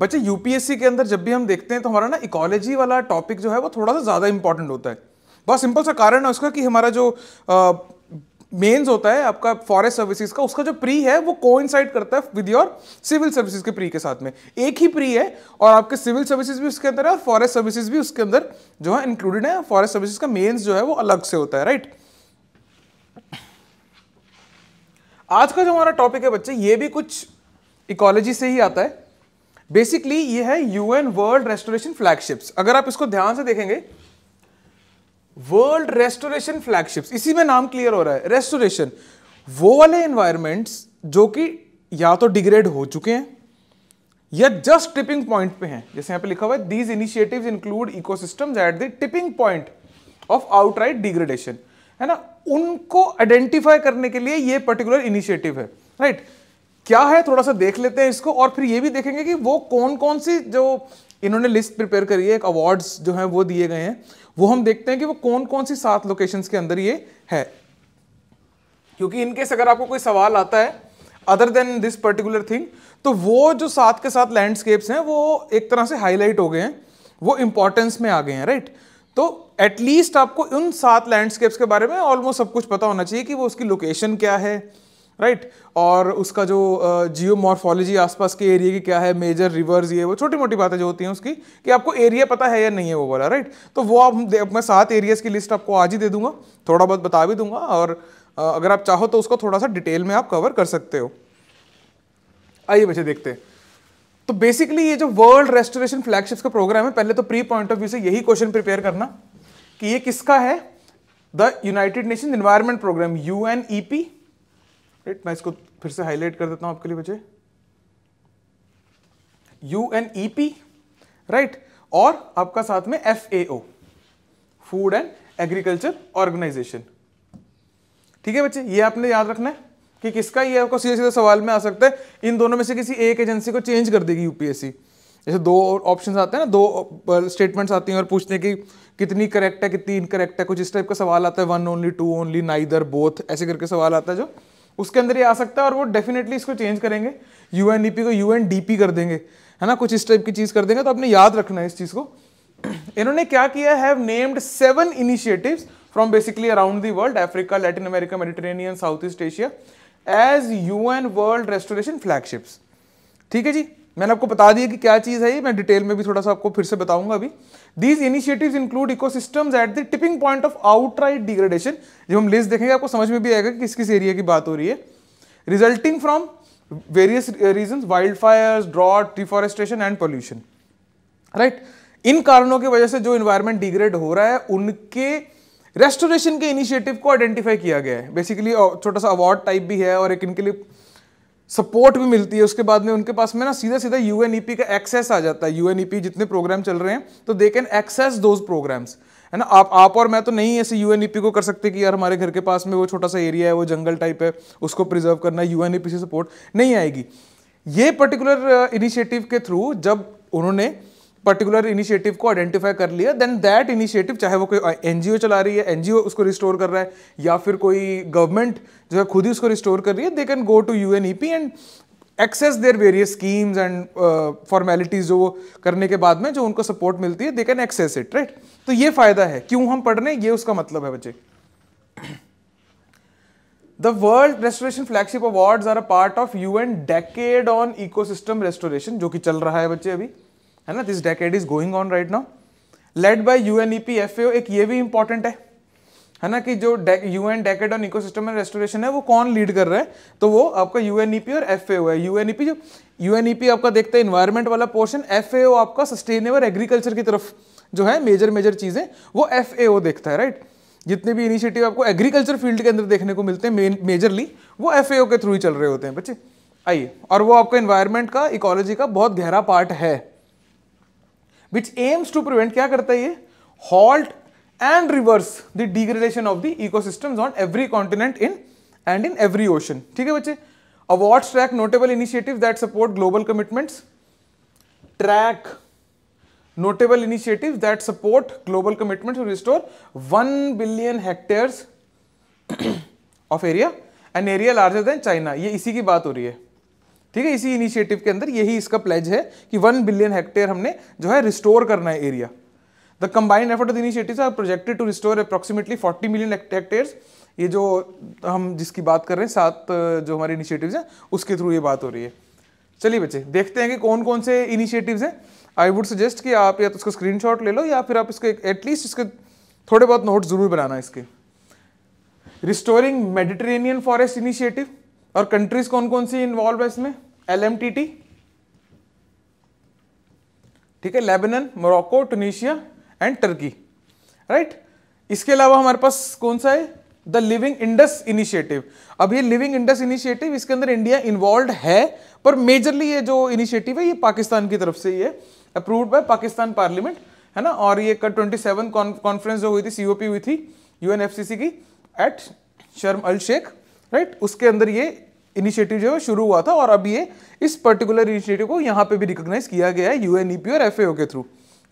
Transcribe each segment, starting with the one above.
बच्चे यूपीएससी के अंदर जब भी हम देखते हैं तो हमारा ना इकोलॉजी वाला टॉपिक जो है वो थोड़ा सा ज़्यादा इंपॉर्टेंट होता है बहुत सिंपल सा कारण है उसका कि हमारा जो मेंस होता है आपका फॉरेस्ट सर्विसेज का उसका जो प्री है वो को करता है विद योर सिविल सर्विसेज के प्री के साथ में एक ही प्री है और आपके सिविल सर्विसेज भी उसके अंदर है और फॉरेस्ट सर्विसेज भी उसके अंदर जो है इंक्लूडेड है फॉरेस्ट सर्विसेज का मेन्स जो है वो अलग से होता है राइट आज का जो हमारा टॉपिक है बच्चे ये भी कुछ इकोलॉजी से ही आता है बेसिकली ये है यूएन वर्ल्ड रेस्टोरेशन फ्लैगशिप्स अगर आप इसको ध्यान से देखेंगे वर्ल्ड रेस्टोरेशन फ्लैगशिप्स इसी में नाम क्लियर हो रहा है रेस्टोरेशन वो वाले एनवायरमेंट्स जो कि या तो डिग्रेड हो चुके हैं या जस्ट टिपिंग पॉइंट पे हैं जैसे यहां पे लिखा हुआ है these initiative include ecosystems at the tipping point of outright degradation है ना उनको आइडेंटिफाई करने के लिए ये पर्टिकुलर इनिशिएटिव है राइट right? क्या है थोड़ा सा देख लेते हैं इसको और फिर ये भी देखेंगे कि वो कौन कौन सी जो इन्होंने लिस्ट प्रिपेयर करी है अवार्ड्स जो हैं वो दिए गए हैं वो हम देखते हैं कि वो कौन कौन सी सात लोकेशंस के अंदर ये है क्योंकि इनकेस अगर आपको कोई सवाल आता है other than this particular thing तो वो जो साथ के साथ लैंडस्केप्स हैं वो एक तरह से हाईलाइट हो गए हैं वो इंपॉर्टेंस में आ गए हैं राइट तो एटलीस्ट आपको उन सात लैंडस्केप्स के बारे में ऑलमोस्ट सब कुछ पता होना चाहिए कि वो उसकी लोकेशन क्या है राइट right? और उसका जो जियो मॉर्फोलॉजी आसपास के एरिया की क्या है मेजर रिवर्स ये वो छोटी मोटी बातें जो होती हैं उसकी कि आपको एरिया पता है या नहीं है वो वाला राइट right? तो वो आप मैं सात एरियाज़ की लिस्ट आपको आज ही दे दूंगा थोड़ा बहुत बता भी दूंगा और अगर आप चाहो तो उसको थोड़ा सा डिटेल में आप कवर कर सकते हो आइए बच्चे देखते हैं तो बेसिकली ये जो वर्ल्ड रेस्टोरेशन फ्लैगशिप्स का प्रोग्राम है पहले तो प्री पॉइंट ऑफ व्यू से यही क्वेश्चन प्रिपेयर करना कि ये किसका है the United Nation Environment Programme U N E P right मैं इसको फिर से हाईलाइट कर देता हूं आपके लिए बच्चे U N E P right और आपका साथ में F A O food and agriculture organisation ठीक है बच्चे ये आपने याद रखना है कि किसका ये आपको सीधे सीधे सवाल में आ सकता है इन दोनों में से किसी एक एजेंसी को चेंज कर देगी यूपीएससी जैसे दो ऑप्शन आते हैं ना दो स्टेटमेंट्स आती हैं और पूछते हैं कि कितनी करेक्ट है कितनी इनकरेक्ट है कुछ इस टाइप का सवाल आता है one only two only neither both ऐसे करके सवाल आता है जो उसके अंदर ही आ सकता है और वो डेफिनेटली इसको चेंज करेंगे यू को यू एन डी पी कर देंगे है ना कुछ इस टाइप की चीज़ कर देंगे तो आपने याद रखना है इस चीज़ को इन्होंने क्या किया have named seven initiatives from basically around the world Africa Latin America Mediterranean South East Asia as U N world restoration flagships ठीक है जी मैंने आपको बता दिया कि क्या चीज़ है ये मैं डिटेल में भी थोड़ा सा आपको फिर से बताऊंगा अभी these initiative include ecosystems at the tipping point of outright degradation जब हम लिस्ट देखेंगे आपको समझ में भी आएगा कि किस किस एरिया की बात हो रही है resulting from various region wild fire drought deforestation and pollution right इन कारणों की वजह से जो इन्वायरमेंट डिग्रेड हो रहा है उनके रेस्टोरेशन के इनिशिएटिव को आइडेंटिफाई किया गया है बेसिकली छोटा सा अवार्ड टाइप भी है और एक इनके लिए सपोर्ट भी मिलती है उसके बाद में उनके पास में ना सीधा सीधा यू का एक्सेस आ जाता है यू e जितने प्रोग्राम चल रहे हैं तो they can access those programmes है ना आप आप और मैं तो नहीं ऐसे यू e को कर सकते कि यार हमारे घर के पास में वो छोटा सा एरिया है वो जंगल टाइप है उसको प्रिजर्व करना यू e से सपोर्ट नहीं आएगी ये पर्टिकुलर इनिशिएटिव uh, के थ्रू जब उन्होंने पर्टिकुलर इनिशिएटिव को आइडेंटिफाई कर लिया देन दैट इनिशिएटिव चाहे वो कोई एनजीओ चला रही है एनजीओ उसको रिस्टोर कर रहा है या फिर कोई गवर्नमेंट जो है खुद ही उसको रिस्टोर कर रही है they can go to you and access their various schemes and formalities जो करने के बाद में जो उनको सपोर्ट मिलती है they can access it right तो ये फायदा है क्यों हम पढ़ रहे हैं ये उसका मतलब है बच्चे the world restoration flagship award are are part of U N decade on ecosystem restoration जो कि चल रहा है बच्चे अभी है ना this decade is going on right now led by UNEP F A एक ये भी इंपॉर्टेंट है है ना कि जो यू एन डेकेड और इकोसिस्टम एंड रेस्टोरेशन है वो कौन लीड कर रहा है तो वो आपका यूएनईपी e और एफ है यूएनईपी e जो यूएनईपी e आपका देखते हैं इन्वायरमेंट वाला पोर्शन एफ आपका सस्टेनेबल एग्रीकल्चर की तरफ जो है मेजर मेजर चीज़ें वो एफ ए देखता है राइट जितने भी इनिशिएटिव आपको एग्रीकल्चर फील्ड के अंदर देखने को मिलते हैं मेजरली वो एफ के थ्रू ही चल रहे होते हैं बच्चे आइए और वो आपका इन्वायरमेंट का इकोलॉजी का बहुत गहरा पार्ट है विच एम्स टू प्रिवेंट क्या करता है ये halt and reverse the degradation of the eco on every continent in and in every ocean ठीक है बच्चे awards track notable initiative that support global commitments track notable initiative that support global commitment restore one billion hectares of area and area larger than China ये इसी की बात हो रही है ठीक है इसी इनिशिएटिव के अंदर यही इसका प्लेज है कि वन बिलियन हेक्टेयर हमने जो है रिस्टोर करना है area the combined effort of initiative are projected to restore approximately forty million hectare ये जो हम जिसकी बात कर रहे हैं सात जो हमारे इनिशिएटिव हैं उसके थ्रू ये बात हो रही है चलिए बच्चे देखते हैं कि कौन कौन से इनिशिएटिव्स हैं आई वुड सजेस्ट कि आप या तो उसका स्क्रीनशॉट ले लो या फिर आप इसके एटलीस्ट इसके थोड़े बहुत नोट जरूर बनाना इसके रिस्टोरिंग मेडिटेरेनियन फॉरेस्ट इनिशिएटिव और कंट्रीज कौन कौन सी इन्वॉल्व है इसमें एल ठीक है Lebanon Morocco Tunisia and Turkey right इसके अलावा हमारे पास कौन सा है द लिविंग इंडस इनिशिएटिव अब ये लिविंग इंडस इनिशिएटिव इसके अंदर इंडिया इन्वॉल्व है पर मेजरली ये जो इनिशिएटिव है ये पाकिस्तान की तरफ से ही है अप्रूव्ड बाय पाकिस्तान पार्लियामेंट है ना और ये कल ट्वेंटी सेवन कॉन्फ्रेंस जो हुई थी सीओपी हुई थी यूएनएफसीसी की एट शर्म अल शेख राइट उसके अंदर ये इनिशिएटिव जो है शुरू हुआ था और अब ये इस पर्टिकुलर इनिशिएटिव को यहाँ पे भी रिकॉग्नाइज किया गया है यूएनईपी e और एफएओ के थ्रू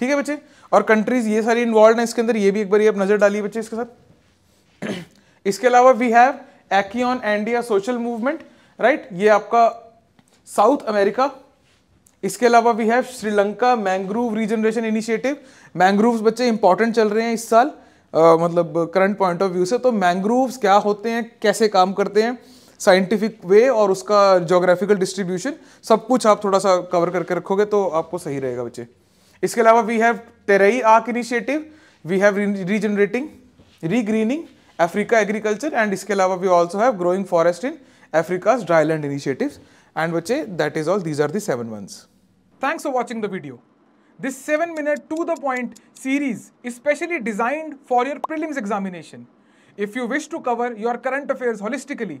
ठीक है बच्चे और कंट्रीज ये सारी इन्वॉल्व हैं इसके अंदर ये भी एक बार आप नजर डालिए बच्चे इसके साथ इसके अलावा वी हैव एक्न इंडिया सोशल मूवमेंट राइट ये आपका साउथ अमेरिका इसके अलावा we have Sri Lanka mangrove regeneration initiative mangroves बच्चे इंपॉर्टेंट चल रहे हैं इस साल Uh, मतलब करंट पॉइंट ऑफ व्यू से तो मैंग्रोव्स क्या होते हैं कैसे काम करते हैं साइंटिफिक वे और उसका जोग्राफिकल डिस्ट्रीब्यूशन सब कुछ आप थोड़ा सा कवर करके रखोगे तो आपको सही रहेगा बच्चे इसके अलावा we have Terai arc initiative we have regenerating regreening Africa agriculture and इसके अलावा we also have growing forest in Africa's dryland initiative and बच्चे that is all these are the seven ones thanks for watching the video this seven minute to the point series specially designed for your prelims examination if you wish to cover your current affairs holistically